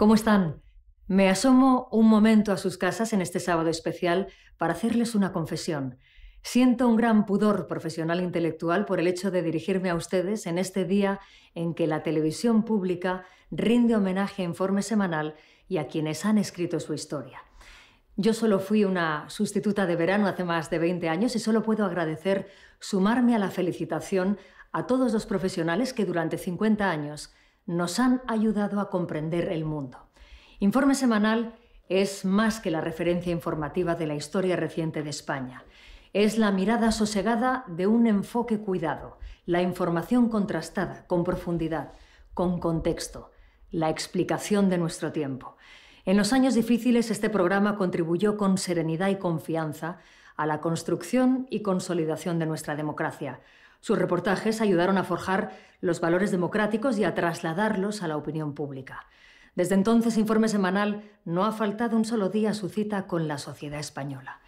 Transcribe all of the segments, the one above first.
¿Cómo están? Me asomo un momento a sus casas en este sábado especial para hacerles una confesión. Siento un gran pudor profesional e intelectual por el hecho de dirigirme a ustedes en este día en que la televisión pública rinde homenaje a Informe semanal y a quienes han escrito su historia. Yo solo fui una sustituta de verano hace más de 20 años y solo puedo agradecer sumarme a la felicitación a todos los profesionales que durante 50 años nos han ayudado a comprender el mundo. Informe Semanal es más que la referencia informativa de la historia reciente de España. Es la mirada sosegada de un enfoque cuidado, la información contrastada, con profundidad, con contexto, la explicación de nuestro tiempo. En los años difíciles este programa contribuyó con serenidad y confianza a la construcción y consolidación de nuestra democracia, sus reportajes ayudaron a forjar los valores democráticos y a trasladarlos a la opinión pública. Desde entonces, Informe Semanal no ha faltado un solo día a su cita con la sociedad española.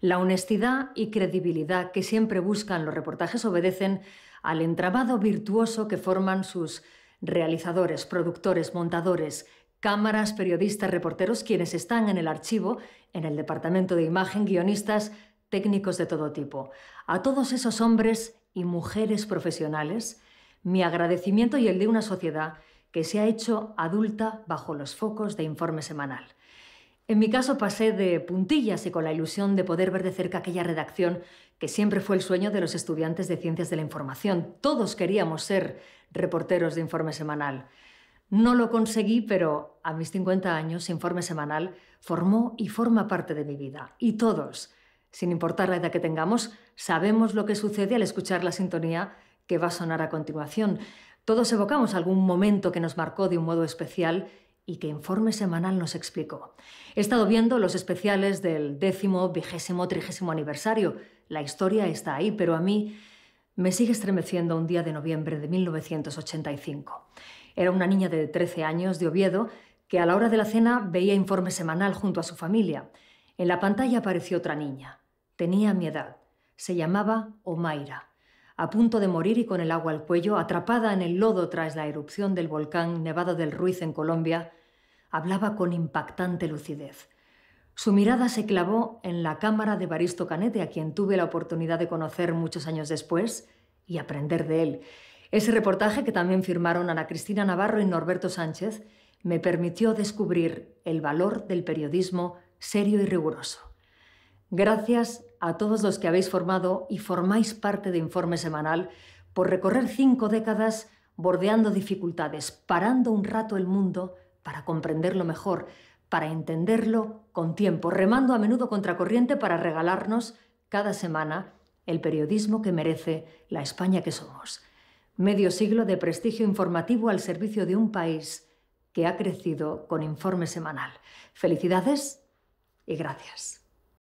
La honestidad y credibilidad que siempre buscan los reportajes obedecen al entramado virtuoso que forman sus realizadores, productores, montadores, cámaras, periodistas, reporteros, quienes están en el archivo, en el departamento de imagen, guionistas, técnicos de todo tipo. A todos esos hombres y mujeres profesionales, mi agradecimiento y el de una sociedad que se ha hecho adulta bajo los focos de informe semanal. En mi caso pasé de puntillas y con la ilusión de poder ver de cerca aquella redacción que siempre fue el sueño de los estudiantes de ciencias de la información. Todos queríamos ser reporteros de informe semanal. No lo conseguí, pero a mis 50 años Informe Semanal formó y forma parte de mi vida. Y todos, sin importar la edad que tengamos, sabemos lo que sucede al escuchar la sintonía que va a sonar a continuación. Todos evocamos algún momento que nos marcó de un modo especial y que Informe Semanal nos explicó. He estado viendo los especiales del décimo, vigésimo, trigésimo aniversario. La historia está ahí, pero a mí me sigue estremeciendo un día de noviembre de 1985. Era una niña de 13 años de Oviedo que a la hora de la cena veía Informe Semanal junto a su familia. En la pantalla apareció otra niña, Tenía mi edad. Se llamaba Omaira. A punto de morir y con el agua al cuello, atrapada en el lodo tras la erupción del volcán Nevado del Ruiz en Colombia, hablaba con impactante lucidez. Su mirada se clavó en la cámara de Baristo Canete, a quien tuve la oportunidad de conocer muchos años después y aprender de él. Ese reportaje, que también firmaron Ana Cristina Navarro y Norberto Sánchez, me permitió descubrir el valor del periodismo serio y riguroso. Gracias a todos los que habéis formado y formáis parte de Informe Semanal por recorrer cinco décadas bordeando dificultades, parando un rato el mundo para comprenderlo mejor, para entenderlo con tiempo, remando a menudo contracorriente para regalarnos cada semana el periodismo que merece la España que somos. Medio siglo de prestigio informativo al servicio de un país que ha crecido con informe semanal. Felicidades y gracias.